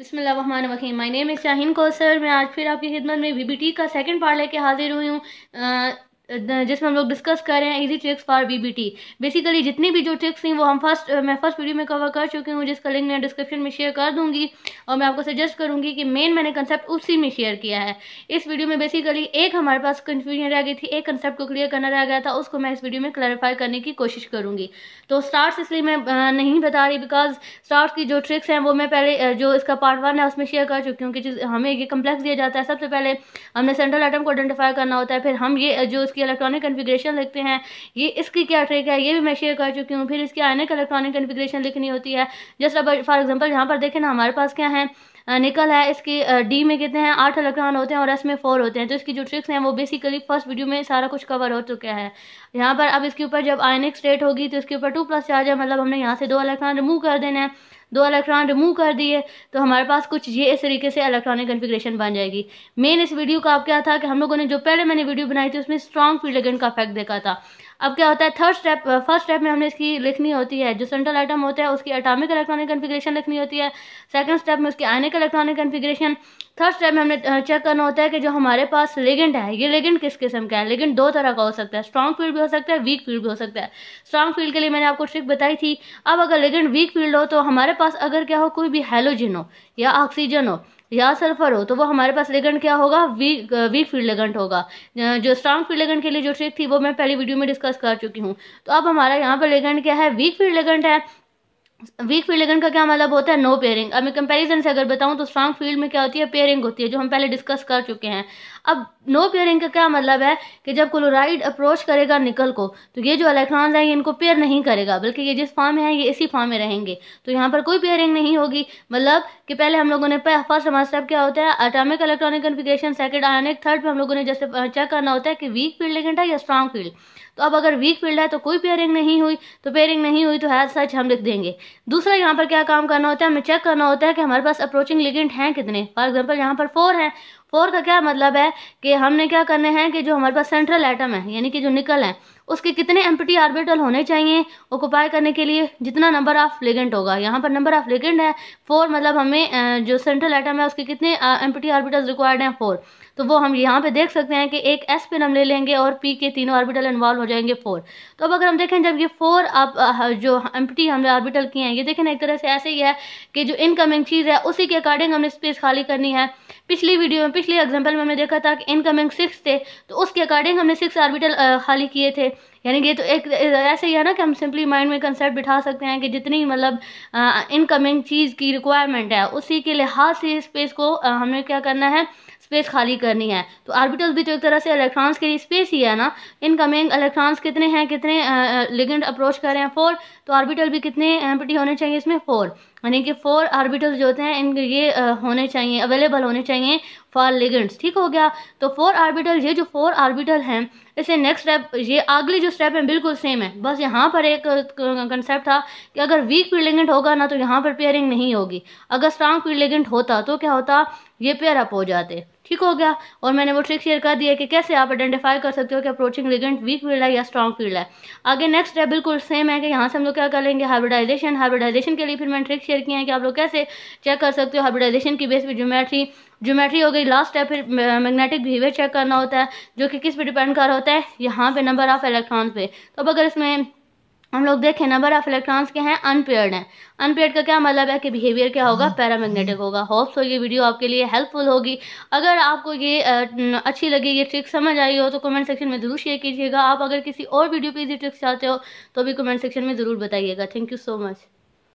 बिसमीम my name is Shaheen Kausar मैं आज फिर आपकी खिदमत में टी का सेकंड पार्ट लेके हाजिर हुई हूँ जिसमें हम लोग डिस्कस कर रहे हैं easy tricks for BBT basically जितनी भी जो ट्रिक्स हैं वो हम फर्स्ट मैं फर्स्ट वीडियो में कवर कर चुकी हूँ जिसका लिंक मैं डिस्क्रिप्शन में शेयर कर दूंगी और मैं आपको सजेस्ट करूंगी कि मेन मैंने कंसेप्ट उसी में शेयर किया है इस वीडियो में बेसिकली एक हमारे पास कन्फ्यूजन रह गई थी एक कंसेप्ट को क्लियर करना रह गया था उसको मैं इस वीडियो में क्लैरिफाई करने की कोशिश करूँगी तो स्टार्ट इसलिए मैं नहीं बता रही बिकॉज स्टार्ट की जो ट्रिक्स हैं वो मैं पहले जो इसका पार्ट वन है उसमें शेयर कर चुकी हूँ कि हमें ये कम्प्लेक्स दिया जाता है सबसे पहले हमने सेंट्रल आइटम को आइडेंटिफाई करना होता है फिर हम ये जो इसकी इसकी इलेक्ट्रॉनिक कन्फिग्रेशन लिखते हैं ये इसकी क्या ट्रिक है ये भी मैं शेयर कर चुकी हूँ फिर इसकी आयनिक इलेक्ट्रॉनिक कन्फिग्रेशन लिखनी होती है जैसे अब फॉर एग्जाम्पल यहाँ पर देखें ना हमारे पास क्या है निकल है इसके डी में कितने हैं आठ इलेक्ट्रॉन होते हैं और एस में फोर होते हैं तो इसकी जो ट्रिक्स हैं वो बेसिकली फर्स्ट वीडियो में सारा कुछ कवर हो चुका है यहाँ पर अब इसके ऊपर जब आयनिक स्टेट होगी तो इसके ऊपर टू प्लस चार्ज है मतलब हमने यहाँ से दो इलेक्ट्रॉन रिमूव कर देना है दो इलेक्ट्रॉन रिमूव कर दिए तो हमारे पास कुछ ये इस तरीके से इलेक्ट्रॉनिक कन्फिग्रेशन बन जाएगी मेन इस वीडियो का अब क्या था कि हम लोगों ने जो पहले मैंने वीडियो बनाई थी उसमें स्ट्रॉन्ग फील्ड का इफेक्ट देखा था अब क्या होता है थर्ड स्टेप फर्स्ट स्टेप में हमने इसकी लिखनी होती है जो सेंट्रल आइटम होता है उसकी अटामिक इलेक्ट्रॉनिक कन्फिग्रेशन लिखनी होती है सेकंड स्टेप में उसकी ionic electronic configuration third step में हमने चेक करना होता है कि जो हमारे पास लेगेंट है ये लेगेंट किस किस्म का है लेगेंट दो तरह का हो सकता है स्ट्रॉन्ग फील्ड भी हो सकता है वीक फील्ड भी हो सकता है स्ट्रॉन्ग फील्ड के लिए मैंने आपको ट्रिक बताई थी अब अगर लेगेंट वीक फील्ड हो तो हमारे पास अगर क्या हो कोई भी हेलोजिन हो या ऑक्सीजन हो या सल्फर हो तो वो हमारे पास लेगेंट क्या होगा वीक वीक फील्ड लेगेंट होगा जो स्ट्रांग फील्ड लेगेंट के लिए जो ट्रिक थी वो मैं पहली वीडियो में डिस्कस कर चुकी हूँ तो अब हमारा यहाँ पर लेगेंट क्या है वीक फील्ड लेगेंट है वीक फील्ड एगेंट का क्या मतलब होता है नो पेयरिंग अब मैं कंपैरिजन से अगर बताऊं तो स्ट्रांग फील्ड में क्या होती है पेयरिंग होती है जो हम पहले डिस्कस कर चुके हैं अब नो पेयरिंग का क्या मतलब है कि जब क्लोराइड अप्रोच करेगा निकल को तो ये जो इलेक्ट्रॉन्स हैं ये इनको पेयर नहीं करेगा बल्कि ये जिस फॉर्म में है ये इसी फॉर्म में रहेंगे तो यहाँ पर कोई पेयरिंग नहीं होगी मतलब कि पहले हम लोगों ने फर्स्ट हमारा स्टेप क्या होता है atomic electronic configuration second ionic third पर हम लोगों ने जैसे चेक करना होता है कि वीक फील्ड एगेंट है या स्ट्रांग फील्ड तो अब अगर वीक फील्ड है तो कोई पेयरिंग नहीं हुई तो पेयरिंग नहीं हुई तो है सच हम लिख देंगे दूसरा यहाँ पर क्या काम करना होता है हमें चेक करना होता है कि हमारे पास अप्रोचिंग लिगेंट हैं कितने फॉर एग्जाम्पल यहाँ पर फोर हैं फोर का क्या मतलब है कि हमने क्या करने हैं कि जो हमारे पास सेंट्रल एटम है यानी कि जो निकल है उसके कितने एम्पटी आर्बिटल होने चाहिए ओकोपाई करने के लिए जितना नंबर ऑफ लेगेंट होगा यहाँ पर नंबर ऑफ लेगेंट है फोर मतलब हमें जो सेंट्रल एटम है उसके कितने एम्पटी आर्बिटल रिक्वायर्ड हैं फोर तो वो हम यहाँ पे देख सकते हैं कि एक एस पे हम ले लेंगे और पी के तीनों आर्बिटल इन्वॉल्व हो जाएंगे फोर तो अब अगर हम देखें जब ये फोर आप जो टी हमने आर्बिटल किए हैं ये देखें एक तरह से ऐसे ही है कि जो इनकमिंग चीज़ है उसी के अकॉर्डिंग हमने स्पेस खाली करनी है पिछली वीडियो में पिछले एग्जाम्पल में हमने देखा था कि इनकमिंग सिक्स थे तो उसके अकॉर्डिंग हमने सिक्स आर्बिटल खाली किए थे यानी ये तो एक ऐसे ही है ना कि हम सिंपली माइंड में कंसेप्ट बिठा सकते हैं कि जितनी मतलब इनकमिंग चीज़ की रिक्वायरमेंट है उसी के लिहाज से स्पेस को आ, हमें क्या करना है स्पेस खाली करनी है तो आर्बिटल्स भी तो एक तरह से इलेक्ट्रॉन्स के लिए स्पेस ही है ना इनकमिंग इलेक्ट्रॉन्स कितने हैं कितने लिगेंड अप्रोच कर रहे हैं फोर तो आर्बिटल भी कितने एम्पटी होने चाहिए इसमें फोर यानी कि फोर आर्बिटल्स जो होते हैं इनके ये आ, होने चाहिए अवेलेबल होने चाहिए फॉर लिगेंड्स ठीक हो गया तो फोर आर्बिटल ये जो फोर आर्बिटल हैं इसे नेक्स्ट स्टेप ये अगली जो स्टेप है बिल्कुल सेम है बस यहाँ पर एक कंसेप्ट था कि अगर वीक पीडलिगेंट होगा ना तो यहाँ पर पेयरिंग नहीं होगी अगर स्ट्रांग पीडलिगेंट होता तो क्या होता ये पेयर अप हो जाते ठीक हो गया और मैंने वो ट्रिक शेयर कर दिया कि कैसे आप आइडेंटिफाई कर सकते हो कि अप्रोचिंग लिगेंट वीक फील्ड है या स्ट्रॉन्ग फील्ड है आगे नेक्स्ट है बिल्कुल सेम है कि यहाँ से हम लोग क्या कर लेंगे हाइब्रिडाइजेशन हाइब्रिडाइजेशन के लिए फिर मैंने ट्रिक शेयर किया है कि आप लोग कैसे चेक कर सकते हो हाइब्रिडाइजेशन की बेस पर जोमेट्री जोमेट्री हो गई लास्ट है फिर मैग्नेटिक बिहेवियर चेक करना होता है जो कि किस पे डिपेंड कर होता है यहाँ पे नंबर ऑफ इलेक्ट्रॉन पे तो अब अगर इसमें हम लोग देखें नंबर ऑफ इलेक्ट्रॉन्स के हैं अनपेयर्ड हैं अनपेयर्ड का क्या मतलब है कि बिहेवियर क्या होगा पैरामैग्नेटिक हाँ। होगा होप्स हो ये वीडियो आपके लिए हेल्पफुल होगी अगर आपको ये अच्छी लगी ये ट्रिक समझ आई हो तो कमेंट सेक्शन में ज़रूर शेयर कीजिएगा आप अगर किसी और वीडियो पर ये ट्रिक्स चाहते हो तो भी कमेंट सेक्शन में ज़रूर बताइएगा थैंक यू सो मच